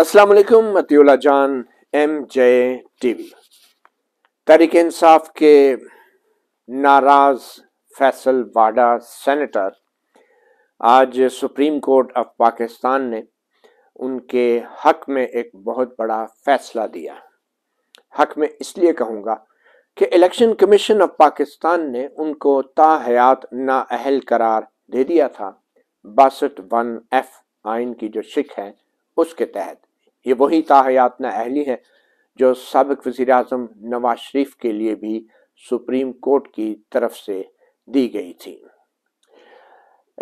असलम वालेकुम जान एम जे टीवी तहरीक इंसाफ के नाराज फैसल वाडा सेनेटर आज सुप्रीम कोर्ट ऑफ पाकिस्तान ने उनके हक में एक बहुत बड़ा फैसला दिया हक में इसलिए कहूँगा कि इलेक्शन कमीशन ऑफ पाकिस्तान ने उनको ताहयात नाअहल करार दे दिया था बासठ वन एफ आइन की जो शिक है उसके तहत ये वही ताहयातना अहली है जो सबक वज़ी अजम नवाज शरीफ के लिए भी सुप्रीम कोर्ट की तरफ से दी गई थी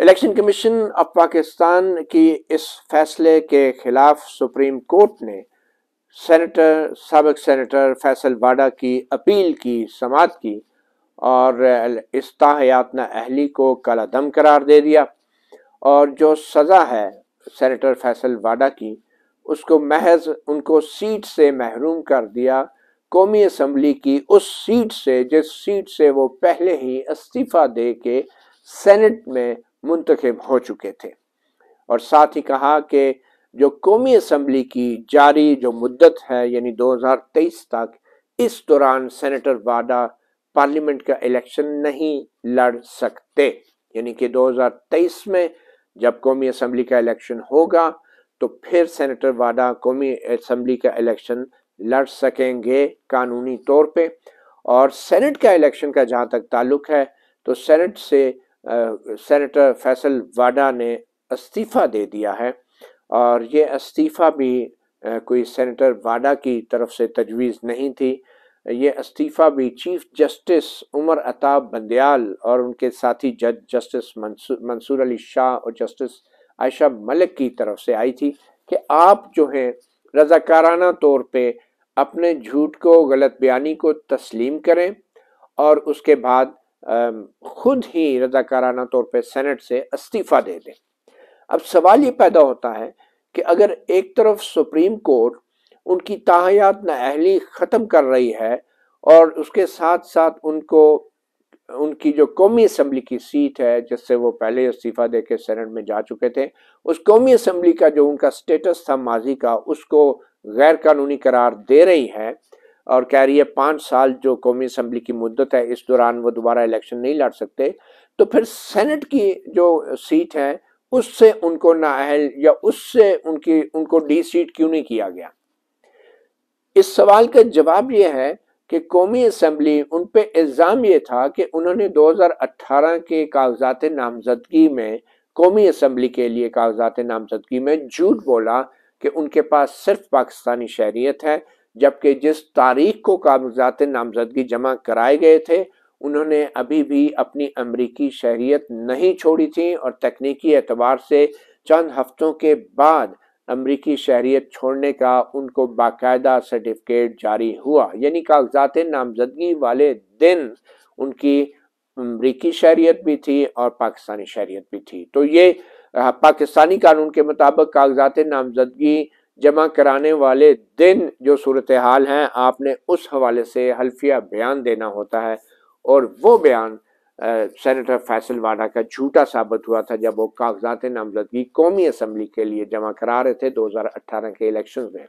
इलेक्शन कमीशन ऑफ पाकिस्तान की इस फैसले के खिलाफ सुप्रीम कोर्ट ने सेनेटर सबक सेनेटर फैसल वाडा की अपील की समात की और इस ताहयातना अहली को काला दम करार दे दिया और जो सज़ा है सेनेटर फैसल वाडा की उसको महज उनको सीट से महरूम कर दिया कौमी असम्बली की उस सीट से जिस सीट से वो पहले ही इस्तीफ़ा दे के सेनेट में मुंतखब हो चुके थे और साथ ही कहा कि जो कौमी असम्बली की जारी जो मुद्दत है यानी 2023 तक इस दौरान सेनेटर वाडा पार्लियामेंट का इलेक्शन नहीं लड़ सकते यानी कि 2023 में जब कौमी असम्बली का इलेक्शन होगा तो फिर सेनेटर वाडा कौमी असम्बली का इलेक्शन लड़ सकेंगे कानूनी तौर पे और सेनेट का इलेक्शन का जहाँ तक ताल्लुक है तो सेनेट से सेनेटर फैसल वाडा ने इस्तीफ़ा दे दिया है और ये इस्तीफ़ा भी आ, कोई सेनेटर वाडा की तरफ से तजवीज़ नहीं थी ये इस्तीफ़ा भी चीफ जस्टिस उमर अताब बंदयाल और उनके साथी जज जस्टिस मंसूर अली शाह और जस्टिस आयशा मलिक की तरफ से आई थी कि आप जो हैं रज़ाकाराना तौर पे अपने झूठ को गलत बयानी को तस्लीम करें और उसके बाद ख़ुद ही रज़ाकाराना तौर पे सेनेट से इस्तीफ़ा दे दें अब सवाल ये पैदा होता है कि अगर एक तरफ सुप्रीम कोर्ट उनकी ताहयात नाअहली ख़त्म कर रही है और उसके साथ साथ उनको उनकी जो कौमी असम्बली की सीट है जिससे वो पहले इस्तीफ़ा दे के सैनट में जा चुके थे उस कौमी असम्बली का जो उनका स्टेटस था माजी का उसको गैर कानूनी करार दे रही है और कह रही है पाँच साल जो कौमी असम्बली की मुद्दत है इस दौरान वो दोबारा इलेक्शन नहीं लड़ सकते तो फिर सेनेट की जो सीट है उससे उनको नाअहल या उससे उनकी उनको डी सीट क्यों नहीं किया गया इस सवाल का जवाब ये है कि कौमी असम्बली उन पर इल्ज़ाम ये था कि उन्होंने दो हज़ार अट्ठारह के कागजात नामजदगी में कौमी असम्बली के लिए कागजात नामजदगी में झूठ बोला कि उनके पास सिर्फ पाकिस्तानी शहरीत है जबकि जिस तारीख को कागजात नामजदगी जमा कराए गए थे उन्होंने अभी भी अपनी अमरीकी शहरीत नहीं छोड़ी थी और तकनीकी एतबार से चंद हफ्तों के बाद अमरीकी शहरीत छोड़ने का उनको बाकायदा सर्टिफिकेट जारी हुआ यानी कागजात नामजदगी वाले दिन उनकी अमरीकी शहरीत भी थी और पाकिस्तानी शहरीत भी थी तो ये पाकिस्तानी कानून के मुताबिक कागजात नामजदगी जमा कराने वाले दिन जो सूरत हाल हैं आपने उस हवाले से हल्फिया बयान देना होता है और वो बयान सेनेटर फैसल वाडा का झूठा साबित हुआ था जब वो कागजात नामजदगी कौमी असम्बली के लिए जमा करा रहे थे 2018 के इलेक्शन में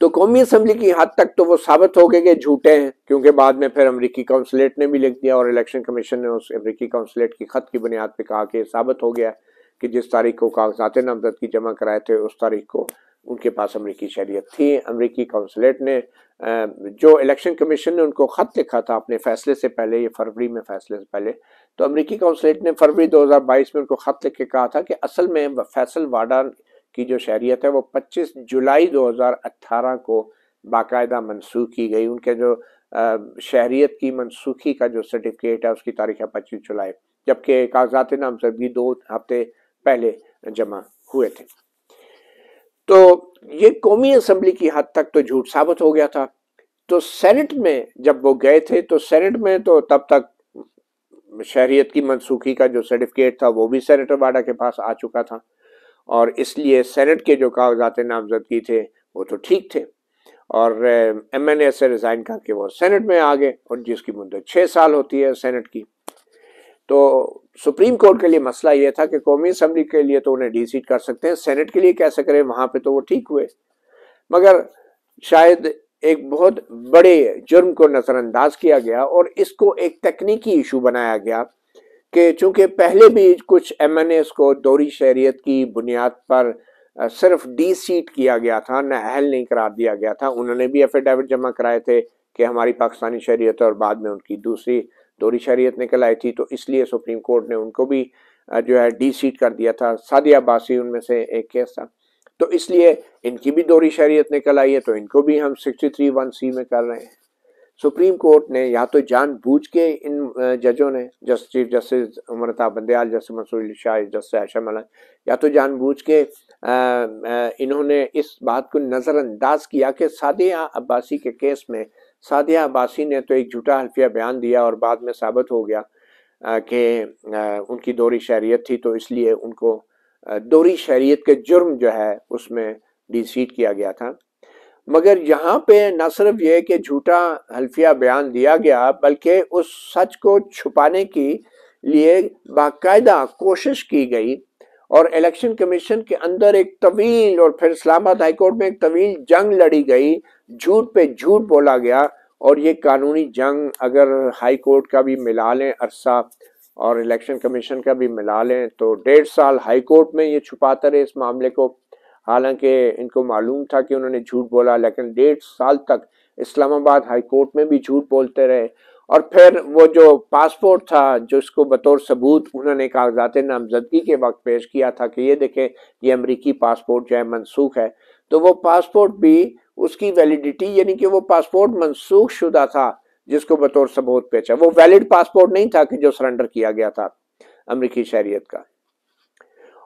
तो कौमी असम्बली की हद तक तो वो साबित हो गए कि झूठे हैं क्योंकि बाद में फिर अमरीकी काउंसलेट ने भी लिख दिया और इलेक्शन कमीशन ने उस अमरीकी काउंसलेट की खत की बुनियाद पर कहा कि साबित हो गया कि जिस तारीख को कागजात नामजदगी जमा कराए थे उस तारीख को उनके पास अमरीकी शहरीत थी अमरीकी कौंसलेट ने जो इलेक्शन कमीशन ने उनको ख़त लिखा था अपने फैसले से पहले ये फरवरी में फैसले से पहले तो अमरीकी कौंसलेट ने फरवरी 2022 में उनको ख़त लिख के कहा था कि असल में फैसल वाडा की जो शहरीत है वो 25 जुलाई 2018 को बाकायदा मनसूख की गई उनके जो शहरीत की मनसूखी का जो सर्टिफिकेट है उसकी तारीख है पच्चीस जुलाई जबकि कागजात नाम से भी दो हफ्ते पहले जमा हुए थे तो ये कौमी असम्बली की हद तक तो झूठ साबित हो गया था तो सेनेट में जब वो गए थे तो सेनेट में तो तब तक शहरीत की मनसूखी का जो सर्टिफिकेट था वो भी सेनेटर वाडा के पास आ चुका था और इसलिए सेनेट के जो कागजात नामजदगी थे वो तो ठीक थे और एम एन ए से रिज़ाइन करके वो सेनेट में आ गए और जिसकी मुद्दत छः साल होती है सेनेट की तो सुप्रीम कोर्ट के लिए मसला यह था कि कौमी असम्बली के लिए तो उन्हें डी सीट कर सकते हैं सेनेट के लिए कैसे करें वहां पे तो वो ठीक हुए मगर शायद एक बहुत बड़े जुर्म को नज़रअंदाज किया गया और इसको एक तकनीकी इशू बनाया गया कि चूंकि पहले भी कुछ एम एन एस को दोहरी शहरीत की बुनियाद पर सिर्फ डी सीट किया गया था न अहल नहीं करार दिया गया था उन्होंने भी एफिडेविट जमा कराए थे कि हमारी पाकिस्तानी शहरीत और बाद में उनकी दूसरी दोहरी शरीयत निकल आई थी तो इसलिए सुप्रीम कोर्ट ने उनको भी जो है डी सीट कर दिया था सादिया बासी उनमें से एक केस था तो इसलिए इनकी भी दोहरी शरीयत निकल आई है तो इनको भी हम सिक्सटी थ्री वन सी में कर रहे हैं सुप्रीम कोर्ट ने या तो जान बूझ के इन जजों ने just chief justice Amrita Bandial justice Mansoor Shah justice Ayesha Malik या तो जान बूझ के इन्होंने इस बात को नज़रअंदाज किया कि सादिया अब्बासी के केस में सादिया अब्बासी ने तो एक झूठा हल्फिया बयान दिया और बाद में साबित हो गया कि उनकी दोहरी शहरीत थी तो इसलिए उनको दोहरी शहरीत के जुर्म जो है उसमें डिसीट किया गया था मगर यहाँ पे न सिर्फ ये कि झूठा हल्फिया बयान दिया गया बल्कि उस सच को छुपाने की लिए बाकायदा कोशिश की गई और इलेक्शन कमीशन के अंदर एक तवील और फिर इस्लामाबाद हाईकोर्ट में एक तवील जंग लड़ी गई झूठ पे झूठ बोला गया और ये कानूनी जंग अगर हाई कोर्ट का भी मिला लें अरसा और इलेक्शन कमीशन का भी मिला लें तो डेढ़ साल हाई कोर्ट में ये छुपाते रहे इस मामले को हालांकि इनको मालूम था कि उन्होंने झूठ बोला लेकिन डेढ़ साल तक इस्लामाबाद हाई कोर्ट में भी झूठ बोलते रहे और फिर वो जो पासपोर्ट था जो इसको बतौर सबूत उन्होंने कागजात नामजदगी के वक्त पेश किया था कि ये देखें ये अमरीकी पासपोर्ट जो है मनसूख है तो वो पासपोर्ट भी उसकी वैलिडिटी यानी कि वो पासपोर्ट मनसूख शुदा था जिसको बतौर सबूत पेचा अच्छा, वो वैलिड पासपोर्ट नहीं था कि जो सरेंडर किया गया था अमरीकी शहरीत का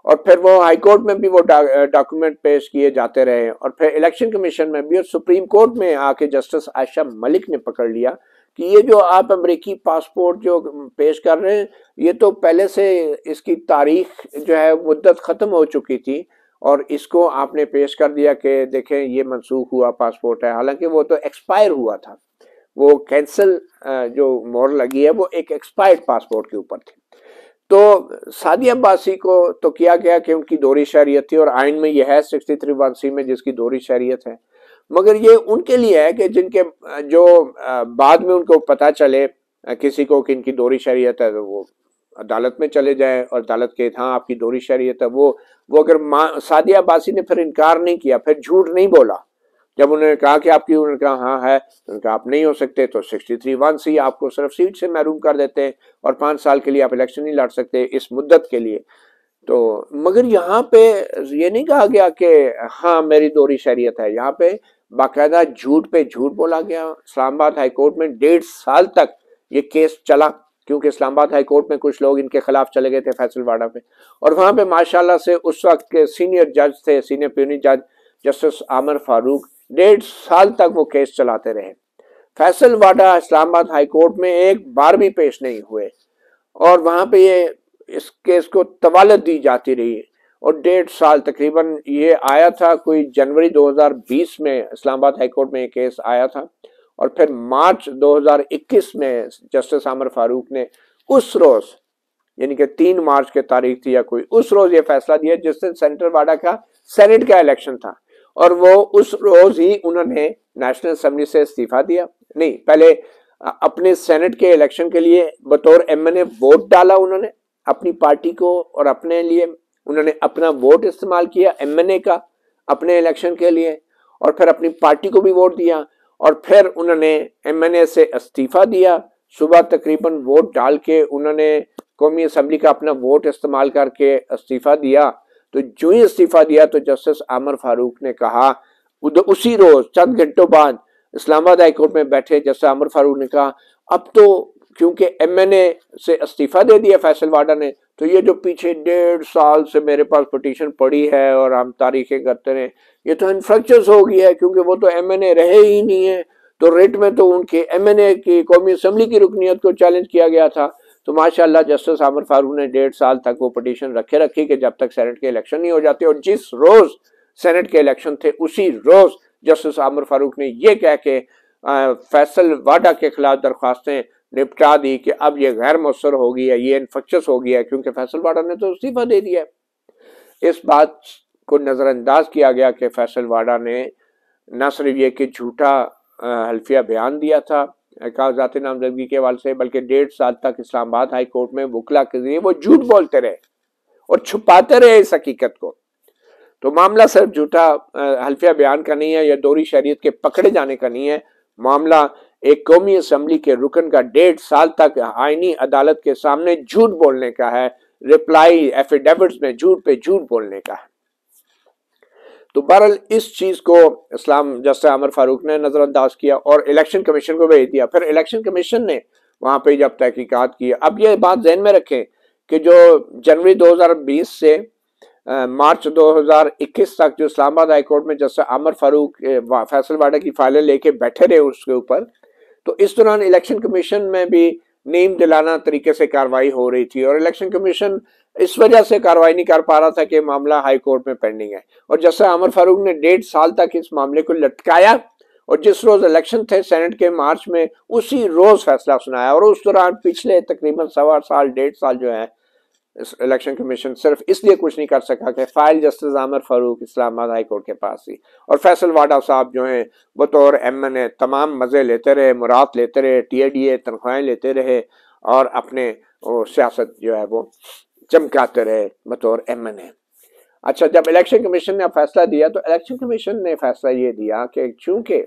और फिर वो हाई कोर्ट में भी वो डॉक्यूमेंट डा, पेश किए जाते रहे और फिर इलेक्शन कमीशन में भी और सुप्रीम कोर्ट में आके जस्टिस आयशा मलिक ने पकड़ लिया कि ये जो आप अमेरिकी पासपोर्ट जो पेश कर रहे हैं ये तो पहले से इसकी तारीख जो है मुद्दत ख़त्म हो चुकी थी और इसको आपने पेश कर दिया कि देखें ये मनसूख हुआ पासपोर्ट है हालांकि वो तो एक्सपायर हुआ था वो कैंसिल जो मोर लगी है वो एक एक्सपायर्ड पासपोर्ट के ऊपर थी तो सादी अब्बासी को तो किया गया कि उनकी दोहरी शहरीत थी और आइन में यह है सिक्सटी थ्री वन सी में जिसकी दोहरी शहरीत है मगर ये उनके लिए है कि जिनके जो बाद में उनको पता चले किसी को कि इनकी दोहरी शहरीत है तो वो अदालत में चले जाएं और अदालत के हाँ आपकी दोहरी शरीयत है वो वो अगर माँ सादिया बासी ने फिर इनकार नहीं किया फिर झूठ नहीं बोला जब उन्होंने कहा कि आपकी उन्होंने कहा हाँ है तो उन्होंने कहा आप नहीं हो सकते तो सिक्सटी थ्री वन सी आपको सिर्फ सीट से महरूम कर देते हैं और पाँच साल के लिए आप इलेक्शन नहीं लड़ सकते इस मुद्दत के लिए तो मगर यहाँ पे ये नहीं कहा गया कि हाँ मेरी दोहरी शरीयत है यहाँ पे बाकायदा झूठ पे झूठ बोला गया इस्लामाबाद हाईकोर्ट में डेढ़ साल तक ये केस चला क्योंकि इस्लामाबाद हाई कोर्ट में कुछ लोग इनके खिलाफ चले गए थे फैसलवाड़ा में और वहाँ पे माशाल्लाह से उस वक्त के सीनियर जज थे सीनियर प्यूनी जज जस्टिस आमिर फारूक डेढ़ साल तक वो केस चलाते रहे फैसलवाड़ा इस्लामाबाद हाई कोर्ट में एक बार भी पेश नहीं हुए और वहाँ पे ये इस केस को तवालत दी जाती रही और डेढ़ साल तकरीबन ये आया था कोई जनवरी दो में इस्लामाबाद हाई कोर्ट में ये केस आया था और फिर मार्च 2021 में जस्टिस आमर फारूक ने उस रोज यानी कि तीन मार्च के तारीख थी या कोई उस रोज ये फैसला दिया जिस दिन सेंट्रल वाडा का सेनेट का इलेक्शन था और वो उस रोज ही उन्होंने नेशनल असम्बली से इस्तीफा दिया नहीं पहले अपने सेनेट के इलेक्शन के लिए बतौर एमएनए वोट डाला उन्होंने अपनी पार्टी को और अपने लिए उन्होंने अपना वोट इस्तेमाल किया एमएनए का अपने इलेक्शन के लिए और फिर अपनी पार्टी को भी वोट दिया और फिर उन्होंने एमएनए से इस्तीफ़ा दिया सुबह तकरीबन वोट डाल के उन्होंने कौमी असम्बली का अपना वोट इस्तेमाल करके इस्तीफ़ा दिया तो जो ही इस्तीफ़ा दिया तो जस्टिस आमर फारूक ने कहा उसी रोज़ चंद घंटों बाद इस्लामाबाद हाई कोर्ट में बैठे जस्टिस आमर फारूक ने कहा अब तो क्योंकि एम एन ए से इस्तीफ़ा दे दिया फैसल वाडा ने तो ये जो पीछे डेढ़ साल से मेरे पास पटिशन पड़ी है और हम तारीखें करते रहे ये तो इनफ्रक्चर्स हो गया है क्योंकि वो तो एम रहे ही नहीं है तो रेट में तो उनके एम एन ए की कौमी असम्बली की रुकनीत को चैलेंज किया गया था तो माशाल्लाह जस्टिस आमिर फारूक ने डेढ़ साल तक वो पटिशन रखे रखी कि जब तक सेनेट के इलेक्शन नहीं हो जाते और जिस रोज़ सेनेट के इलेक्शन थे उसी रोज़ जस्टिस आमिर फारूक ने यह कह के फैसल वाडा के खिलाफ दरख्वास्तें निपटा दी कि अब ये गैर मसर हो गई है ये इन्फेक्शस हो गया है क्योंकि फैसल वाडा ने तो इस्तीफा दे दिया है इस बात को नज़रअंदाज किया गया कि फैसल वाडा ने न सिर्फ ये कि झूठा हल्फिया बयान दिया था कागजात नामजदगी के हवाले से बल्कि डेढ़ साल तक इस्लामाबाद हाई कोर्ट में वकला के जरिए वो झूठ बोलते रहे और छुपाते रहे इस हकीकत को तो मामला सिर्फ झूठा हल्फिया बयान का नहीं है या दोरी शरीत के पकड़े जाने का नहीं है मामला एक कौमी असम्बली के रुकन का डेढ़ साल तक आइनी अदालत के सामने झूठ बोलने का है रिप्लाई एफिडेविट में झूठ पे झूठ बोलने का है तो बहरल इस चीज़ को इस्लाम जस्टिस अमर फारूक ने नज़रअंदाज किया और इलेक्शन कमीशन को भेज दिया फिर इलेक्शन कमीशन ने वहां पर जब तहकीकत की अब ये बात जहन में रखें कि जो जनवरी 2020 से आ, मार्च 2021 तक जो इस्लामाबाद हाईकोर्ट में जस्टिस अमर फारूक फैसल वाडा की फाइलें लेके बैठे रहे उसके ऊपर तो इस दौरान इलेक्शन कमीशन में भी नेम दिलाना तरीके से कार्रवाई हो रही थी और इलेक्शन कमीशन इस वजह से कार्रवाई नहीं कर पा रहा था कि मामला हाई कोर्ट में पेंडिंग है और जैसा अमर फारूक ने डेढ़ साल तक इस मामले को लटकाया और जिस रोज इलेक्शन थे सेनेट के मार्च में उसी रोज फैसला सुनाया और उस दौरान पिछले तकरीबन सवा साल डेढ़ साल जो है इलेक्शन कमीशन सिर्फ इसलिए कुछ नहीं कर सका कि फाइल जस्टिस आमर फारूक इस्लामाबाद हाई कोर्ट के पास थी और फैसल वाडा साहब जो हैं बतौर एम एन ए तमाम मज़े लेते रहे मुराद लेते रहे टी ए डी ए तनख्वाहें लेते रहे और अपने सियासत जो है वो चमकाते रहे बतौर एम एन ए अच्छा जब इलेक्शन कमीशन ने फैसला दिया तो इलेक्शन कमीशन ने फैसला ये दिया कि चूँकि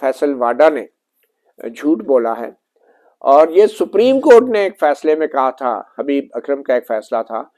फैसल वाडा ने झूठ बोला है और ये सुप्रीम कोर्ट ने एक फैसले में कहा था हबीब अकरम का एक फैसला था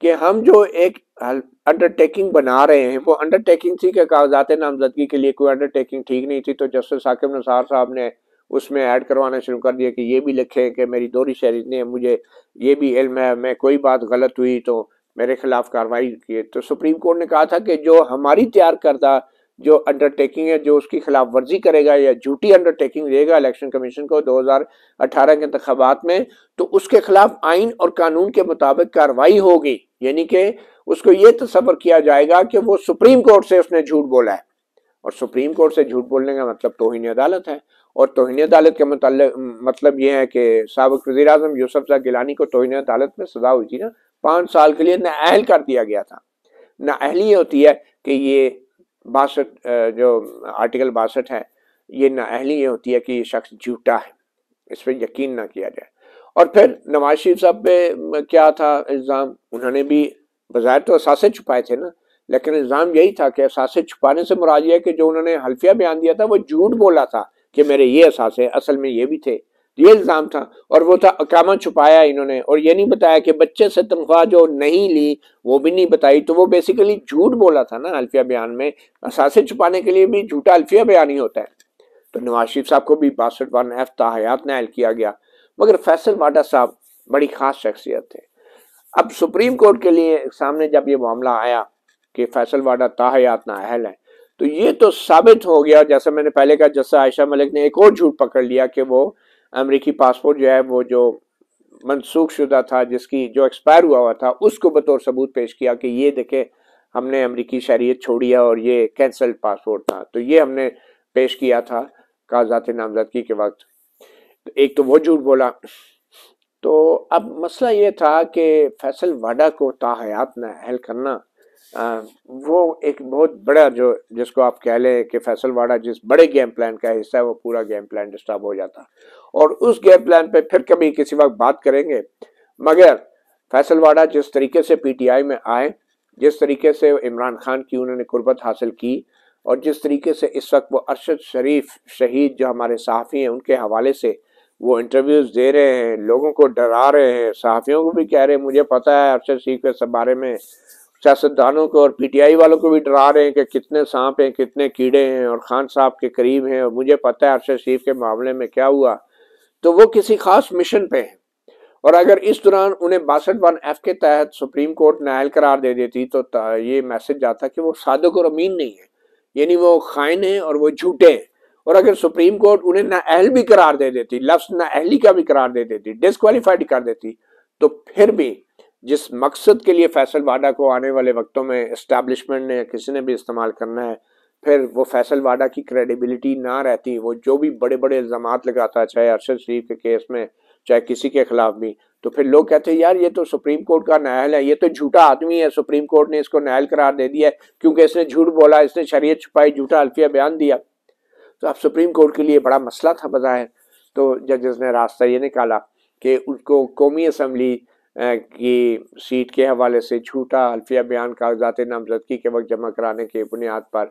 कि हम जो एक अंडरटेकिंग बना रहे हैं वो अंडरटेकिंग थी कि कागजात नामजदगी के लिए कोई अंडरटेकिंग ठीक नहीं थी तो जस्टिस साकिब नसार साहब ने उसमें ऐड करवाना शुरू कर दिया कि ये भी लिखें कि मेरी दोहरी शहरी ने मुझे ये भी इल्म है मैं कोई बात गलत हुई तो मेरे खिलाफ कार्रवाई की तो सुप्रीम कोर्ट ने कहा था कि जो हमारी तैयार करदा जो अंडरटेकिंग है जो उसकी खिलाफ वर्जी करेगा या झूठी अंडरटेकिंग देगा इलेक्शन कमीशन को 2018 के इंतबात में तो उसके खिलाफ आइन और कानून के मुताबिक कार्रवाई होगी यानी कि उसको ये तस्वर किया जाएगा कि वो सुप्रीम कोर्ट से उसने झूठ बोला है और सुप्रीम कोर्ट से झूठ बोलने का मतलब तोहिन अदालत है और तोहिन अदालत के मतलब ये है कि सबक वजी अजम यूसफ शाह गिलानी को तोहिन अदालत में सजा हुई थी ना पाँच साल के लिए नाअहल कर दिया गया था नाअहली होती है कि ये बासठ जो आर्टिकल बासठ है ये अहली ये होती है कि ये शख्स झूठा है इस पर यकीन ना किया जाए और फिर नवाज शरीफ साहब पे क्या था इल्ज़ाम उन्होंने भी बाहर तो असासे छुपाए थे ना लेकिन इल्ज़ाम यही था कि असासे छुपाने से मुराद यह कि जो उन्होंने हल्फिया बयान दिया था वो झूठ बोला था कि मेरे ये असासे असल में ये भी थे ये इल्ज़ाम था और वो था अकामा छुपाया इन्होंने और ये नहीं बताया कि बच्चे से तनख्वाह जो नहीं ली वो भी नहीं बताई तो वो बेसिकली झूठ बोला था ना अल्फिया बयान में असासे छुपाने के लिए भी झूठा अल्फिया बयान ही होता है तो नवाज शरीफ साहब को भी बासठ वन एफ ताहयात नायल किया गया मगर फैसल वाडा साहब बड़ी ख़ास शख्सियत थे अब सुप्रीम कोर्ट के लिए सामने जब ये मामला आया कि फैसल वाडा ना अहल है तो ये तो साबित हो गया जैसा मैंने पहले कहा जस्सा आयशा मलिक ने एक और झूठ पकड़ लिया कि वो अमेरिकी पासपोर्ट जो है वो जो मनसूख शुदा था जिसकी जो एक्सपायर हुआ हुआ था उसको बतौर सबूत पेश किया कि ये देखें हमने अमेरिकी शहरीत छोड़ी है और ये कैंसल्ड पासपोर्ट था तो ये हमने पेश किया था कागजात नामजदगी के वक्त तो एक तो वो झूठ बोला तो अब मसला ये था कि फैसल वाडा को ताहयात में हल करना वो एक बहुत बड़ा जो जिसको आप कह लें कि फैसलवाड़ा जिस बड़े गेम प्लान का हिस्सा है वो पूरा गेम प्लान डिस्टर्ब हो जाता और उस गेम प्लान पे फिर कभी किसी वक्त बात करेंगे मगर फैसलवाड़ा जिस तरीके से पीटीआई में आए जिस तरीके से इमरान खान की उन्होंने कुर्बत हासिल की और जिस तरीके से इस वक्त वो अरशद शरीफ शहीद जो हमारे सहाफ़ी हैं उनके हवाले से वो इंटरव्यूज़ दे रहे हैं लोगों को डरा रहे हैं सहाफ़ियों को भी कह रहे हैं मुझे पता है अरशद शरीफ के बारे में सियासतदानों को और पीटीआई वालों को भी डरा रहे हैं कि कितने सांप हैं कितने कीड़े हैं और खान साहब के करीब हैं और मुझे पता है अरशद शरीफ के मामले में क्या हुआ तो वो किसी खास मिशन पे हैं और अगर इस दौरान उन्हें बासठ वन एफ के तहत सुप्रीम कोर्ट नायल करार दे देती तो ये मैसेज जाता कि वो सादक और अमीन नहीं है यानी वो खाइन हैं और वो झूठे हैं और अगर सुप्रीम कोर्ट उन्हें नाअहल भी करार दे देती लफ्स नाअहली का भी करार दे देती डिसक्वालीफाइड कर देती तो फिर भी जिस मकसद के लिए फैसल वाडा को आने वाले वक्तों में इस्टेब्लिशमेंट ने किसी ने भी इस्तेमाल करना है फिर वो फैसल वाडा की क्रेडिबिलिटी ना रहती वो जो भी बड़े बड़े इल्ज़ाम लगाता है चाहे अरशद शरीफ के केस में चाहे किसी के खिलाफ भी तो फिर लोग कहते हैं यार ये तो सुप्रीम कोर्ट का नायल है ये तो झूठा आदमी है सुप्रीम कोर्ट ने इसको नायल करार दे दिया है क्योंकि इसने झूठ बोला इसने शरीयत छुपाई झूठा अल्फिया बयान दिया तो अब सुप्रीम कोर्ट के लिए बड़ा मसला था बजाय तो जजेस ने रास्ता ये निकाला कि उसको कौमी असम्बली की सीट के हवाले से झूठा हल्फिया बयान कागजात नामजदगी के वक्त जमा कराने के बुनियाद पर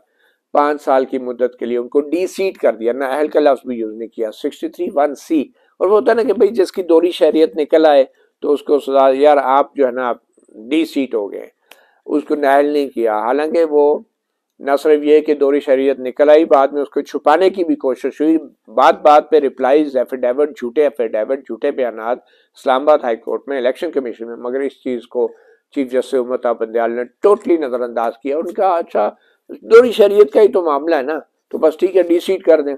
पाँच साल की मुद्दत के लिए उनको डी सीट कर दिया ना अहल का लफ्ज़ भी यूज़ नहीं किया सिक्सटी थ्री वन सी और वो होता है ना कि भाई जिसकी दोहरी शहरीत निकल आए तो उसको यार आप जो है ना आप डी सीट हो गए उसको नायल नहीं किया हालांकि वो न सिर्फ ये कि दोरी शरीयत निकल आई बाद में उसको छुपाने की भी कोशिश हुई बात बात पे रिप्लाईज एफिडेविट झूठे एफिडेविट झूठे बयान इस्लामाबाद हाई कोर्ट में इलेक्शन कमीशन में मगर इस चीज़ को चीफ जस्टिस उमता बंदयाल ने टोटली नज़रअंदाज किया उनका अच्छा दौरी शरीयत का ही तो मामला है ना तो बस ठीक है डी कर दें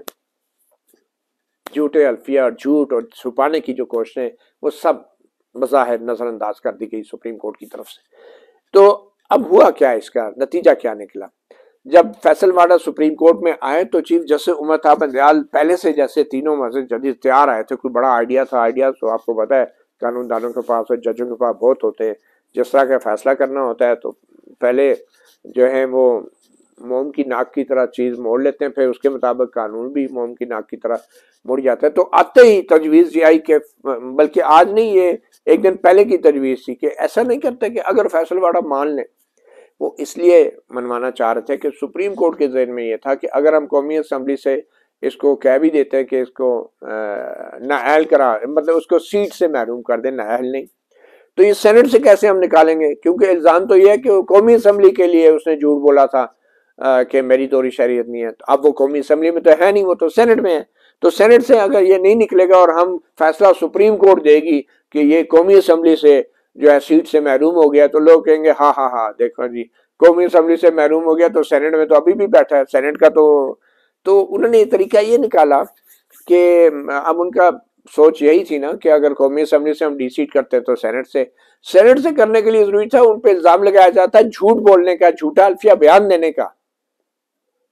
झूठे अल्फिया और झूठ और छुपाने की जो कोशिशें वो सब बज़ाहिर नज़रअंदाज कर दी गई सुप्रीम कोर्ट की तरफ से तो अब हुआ क्या इसका नतीजा क्या निकला जब फैसल माडा सुप्रीम कोर्ट में आए तो चीफ जस्टिस उमर था बंदयाल पहले से जैसे तीनों मजे जजेस तैयार आए थे कोई बड़ा आइडिया था आइडिया तो आपको पता है कानूनदारों के पास और जजों के पास बहुत होते हैं जिस तरह का फैसला करना होता है तो पहले जो है वो मोम की नाक की तरह चीज़ मोड़ लेते हैं फिर उसके मुताबिक कानून भी मोम की नाक की तरह मुड़ जाता है तो आते ही तजवीज़ ये आई कि बल्कि आज नहीं ये एक दिन पहले की तजवीज़ थी कि ऐसा नहीं करते कि अगर फैसलवाड़ा मान लें वो इसलिए मनवाना चाह रहे थे कि सुप्रीम कोर्ट के जहन में ये था कि अगर हम कौमी असम्बली से इसको कह भी देते हैं कि इसको नाअहल करा मतलब उसको सीट से महरूम कर दें नाअहल नहीं तो ये सेनेट से कैसे हम निकालेंगे क्योंकि इल्ज़ाम तो ये है कि कौमी असम्बली के लिए उसने झूठ बोला था कि मेरी दोरी तो शरीय नहीं है तो अब वो कौमी असम्बली में तो है नहीं वो तो सेनेट में है तो सेनेट से अगर ये नहीं निकलेगा और हम फैसला सुप्रीम कोर्ट देगी कि ये कौमी असम्बली से जो है सीट से महरूम हो गया तो लोग कहेंगे हाँ हाँ हाँ देखो जी कौमी असम्बली से महरूम हो गया तो सेनेट में तो अभी भी बैठा है सेनेट का तो तो उन्होंने तरीका ये निकाला कि अब उनका सोच यही थी ना कि अगर कौमी असम्बली से हम डिसीट करते हैं तो सेनेट से सेनेट से करने के लिए जरूरी था उन पर इल्ज़ाम लगाया जाता है झूठ बोलने का झूठा अल्फिया बयान देने का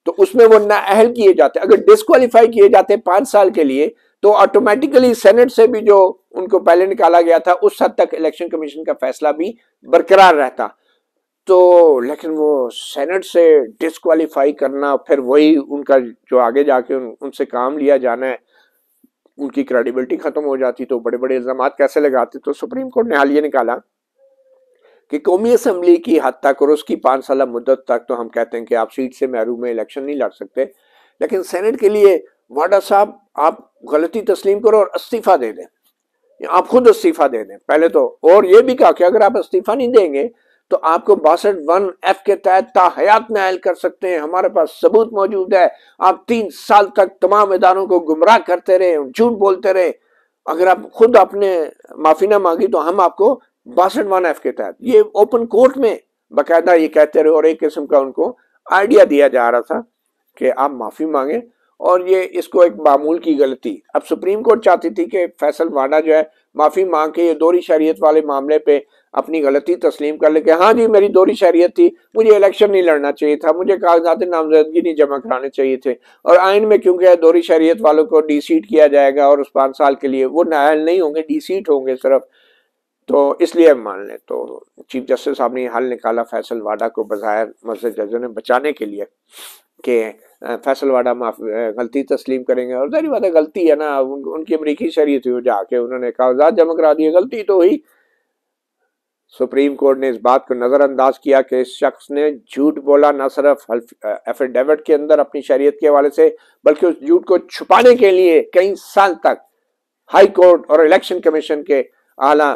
तो उसमें वो नाअहल किए जाते अगर डिसक्वालीफाई किए जाते पांच साल के लिए तो ऑटोमेटिकली सेनेट से भी जो उनको पहले निकाला गया था उस हद तक इलेक्शन कमीशन का फैसला भी बरकरार रहता तो लेकिन वो सेनेट से डिसक्वालीफाई करना फिर वही उनका जो आगे जाके उन, उनसे काम लिया जाना है उनकी क्रेडिबिलिटी खत्म हो जाती तो बड़े बड़े इल्जाम कैसे लगाते तो सुप्रीम कोर्ट ने हाल ये निकाला कि कौमी असम्बली की हद तक और उसकी पांच साल मुद्दत तक तो हम कहते हैं कि आप सीट से महरूम में इलेक्शन नहीं लड़ सकते लेकिन सेनेट के लिए वाडा साहब आप गलती तस्लीम करो और इस्तीफ़ा दे दें आप खुद इस्तीफ़ा दे दें पहले तो और ये भी कहा कि अगर आप इस्तीफ़ा नहीं देंगे तो आपको बासठ वन एफ के तहत ताहयात में आयल कर सकते हैं हमारे पास सबूत मौजूद है आप तीन साल तक तमाम इदारों को गुमराह करते रहे झूठ बोलते रहे अगर आप खुद आपने माफी ना मांगी तो हम आपको बासठ वन एफ के तहत ये ओपन कोर्ट में बाकायदा ये कहते रहे और एक किस्म का उनको आइडिया दिया जा रहा था कि आप माफी मांगे और ये इसको एक मामूल की गलती अब सुप्रीम कोर्ट चाहती थी कि फैसल वाडा जो है माफ़ी मांग के ये दोहरी शहरीत वाले मामले पे अपनी गलती तस्लीम कर लेके हाँ जी मेरी दोहरी शहरीत थी मुझे इलेक्शन नहीं लड़ना चाहिए था मुझे कागजात नामजदगी नहीं जमा कराने चाहिए थे और आइन में क्योंकि दोहरी शहरीत वालों को डी सीट किया जाएगा और उस पाँच साल के लिए वो नायल नहीं होंगे डी सीट होंगे सिर्फ तो इसलिए मान लें तो चीफ जस्टिस साहब ने हल निकाला फैसल वाडा को बज़ाहिर मस्जिद जजों ने बचाने के लिए कि फैसलवाडा माफ गलती तस्लीम करेंगे और जारी बात है गलती है ना उन, उनकी अमरीकी शरीय थी जाके उन्होंने कागजात जमा करा दिए गलती तो हुई सुप्रीम कोर्ट ने इस बात को नज़रअंदाज किया कि इस शख्स ने झूठ बोला न सिर्फ एफिडेविट के अंदर अपनी शरीय के हवाले से बल्कि उस झूठ को छुपाने के लिए कई साल तक हाई कोर्ट और इलेक्शन कमीशन के आला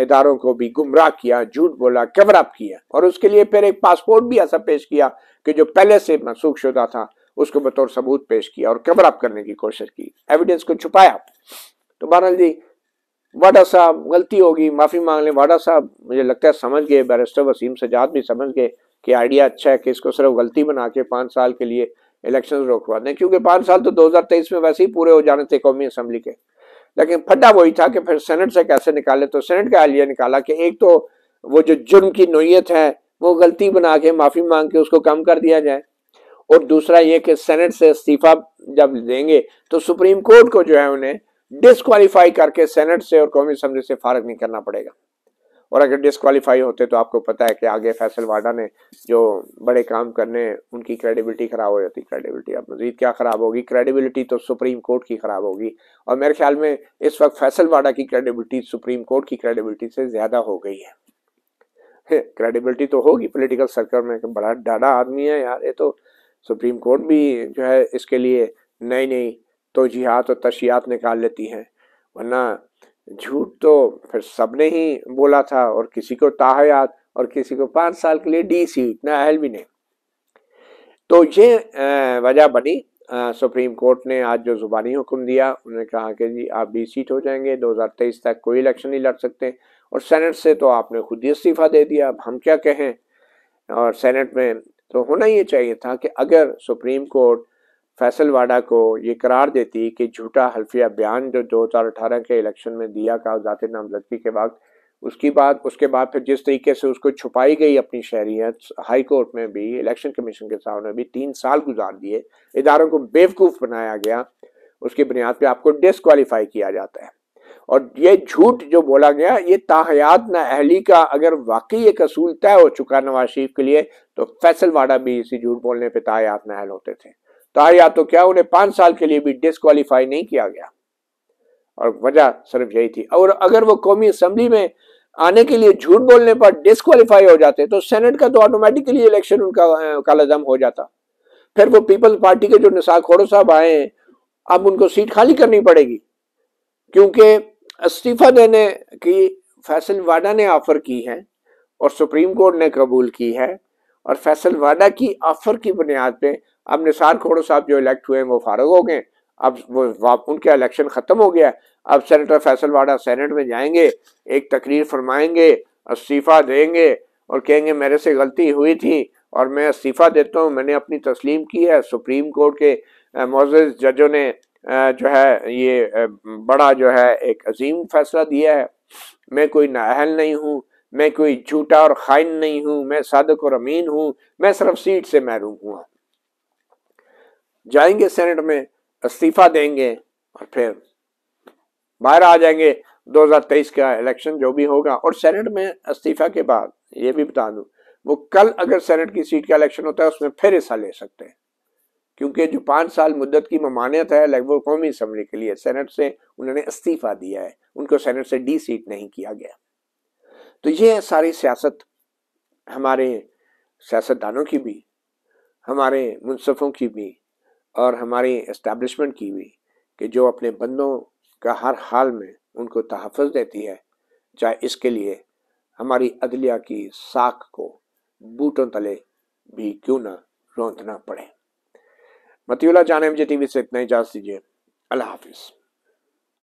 इदारों को भी गुमराह किया झूठ बोला कवर अप किया और उसके लिए फिर एक पासपोर्ट भी ऐसा पेश किया कि जो पहले से मनसूख शुदा था उसको बतौर सबूत पेश किया और कवर अप करने की कोशिश की एविडेंस को छुपाया तो बहरहाल जी वाडा साहब गलती होगी माफ़ी मांग लें वाडा साहब मुझे लगता है समझ गए बैरिस्टर वसीम सजाद भी समझ गए कि आइडिया अच्छा है कि इसको सिर्फ गलती बना के पाँच साल के लिए इलेक्शन रोकवा दें क्योंकि पाँच साल तो 2023 में वैसे ही पूरे हो जाने थे कौमी असम्बली के लेकिन फड्डा वही था कि फिर सेनेट से कैसे निकाले तो सेनेट का आइडिया निकाला कि एक तो वो जो जुर्म की नोयत है वो गलती बना के माफ़ी मांग के उसको कम कर दिया जाए और दूसरा ये कि सेनेट से इस्तीफा जब देंगे तो सुप्रीम कोर्ट को जो है उन्हें डिसक्वालीफाई करके सेनेट से और कौमी असम्बली से फारग नहीं करना पड़ेगा और अगर डिसक्वालीफाई होते तो आपको पता है कि आगे फैसल वाडा ने जो बड़े काम करने उनकी क्रेडिबिलिटी ख़राब हो जाती क्रेडिबिलिटी अब मजीद क्या ख़राब होगी क्रेडिबिलिटी तो सुप्रीम कोर्ट की ख़राब होगी और मेरे ख्याल में इस वक्त फैसल वाडा की क्रेडिबिलिटी सुप्रीम कोर्ट की क्रेडिबिलिटी से ज़्यादा हो गई है क्रेडिबिलिटी तो होगी पोलिटिकल सर्कल में बड़ा डाडा आदमी है यार ये तो सुप्रीम कोर्ट भी जो है इसके लिए नई नई तोजीहत और तशियात निकाल लेती हैं वरना झूठ तो फिर सब ने ही बोला था और किसी को ताहयात और किसी को पाँच साल के लिए डी सी इतना अहल भी नहीं तो ये वजह बनी सुप्रीम कोर्ट ने आज जो ज़ुबानी हुक्म दिया उन्होंने कहा कि जी आप बीस सीट हो जाएंगे 2023 तक कोई इलेक्शन नहीं लड़ सकते और सेनेट से तो आपने खुद ही इस्तीफ़ा दे दिया अब हम क्या कहें और सेनेट में तो होना ये चाहिए था कि अगर सुप्रीम कोर्ट फैसलवाड़ा को ये करार देती कि झूठा हल्फिया बयान जो दो हज़ार अठारह के इलेक्शन में दिया कागजात नामजदगी के वक्त उसकी बात उसके बाद फिर जिस तरीके से उसको छुपाई गई अपनी शहरीत हाई कोर्ट में भी इलेक्शन कमीशन के सामने भी तीन साल गुजार दिए इदारों को बेवकूफ़ बनाया गया उसकी बुनियाद पर आपको डिसकवालीफाई किया जाता है और ये झूठ जो बोला गया ये ताहयात ना अहली का अगर वाकई एक असूल तय हो चुका नवाज शरीफ के लिए तो फैसलवाडा भी इसी झूठ बोलने पर ताहयात ना अहल होते थे ताहयात तो क्या उन्हें पांच साल के लिए भी डिसक्वालीफाई नहीं किया गया और वजह सिर्फ यही थी और अगर वो कौमी असम्बली में आने के लिए झूठ बोलने पर डिसक्वालीफाई हो जाते तो सेनेट का तो ऑटोमेटिकली इलेक्शन उनका कालाजम हो जाता फिर वो पीपल्स पार्टी के जो निशा खोड़ो साहब आए हैं अब उनको सीट खाली करनी पड़ेगी क्योंकि इस्तीफा देने की फैसल वाडा ने ऑफर की है और सुप्रीम कोर्ट ने कबूल की है और फैसल वाडा की ऑफर की बुनियाद पे अब निसार खोड़ो साहब जो इलेक्ट हुए हैं वो फारग हो गए अब वो उनका इलेक्शन ख़त्म हो गया अब सेनेटर फैसल वाडा सेनेट में जाएंगे एक तकरीर फरमाएंगे इस्तीफ़ा देंगे और कहेंगे मेरे से गलती हुई थी और मैं इस्तीफ़ा देता हूँ मैंने अपनी तस्लीम की है सुप्रीम कोर्ट के मोज जजों ने जो है ये बड़ा जो है एक अजीम फैसला दिया है मैं कोई नाअहल नहीं हूँ मैं कोई झूठा और खाइन नहीं हूँ मैं सादक और अमीन हूँ मैं सिर्फ सीट से महरूम हुआ जाएंगे सेनेट में इस्तीफ़ा देंगे और फिर बाहर आ जाएंगे 2023 का इलेक्शन जो भी होगा और सेनेट में इस्तीफ़ा के बाद ये भी बता दूँ वो कल अगर सेनेट की सीट का इलेक्शन होता है उसमें फिर हिस्सा ले सकते हैं क्योंकि जो पाँच साल मुद्दत की ममानियत है लगभग कौमी असम्बली के लिए सेनेट से उन्होंने इस्तीफ़ा दिया है उनको सेनेट से डी सीट नहीं किया गया तो ये सारी सियासत हमारे सियासतदानों की भी हमारे मुनसफ़ों की भी और हमारे इस्टेबलिशमेंट की भी कि जो अपने बंदों का हर हाल में उनको तहफ़ देती है चाहे इसके लिए हमारी अदलिया की साख को बूटों तले भी क्यों ना रोंतना पड़े मतीला जाने मुझे टीवी से इतना ही इजाज़ दीजिए अल्लाह हाफिज़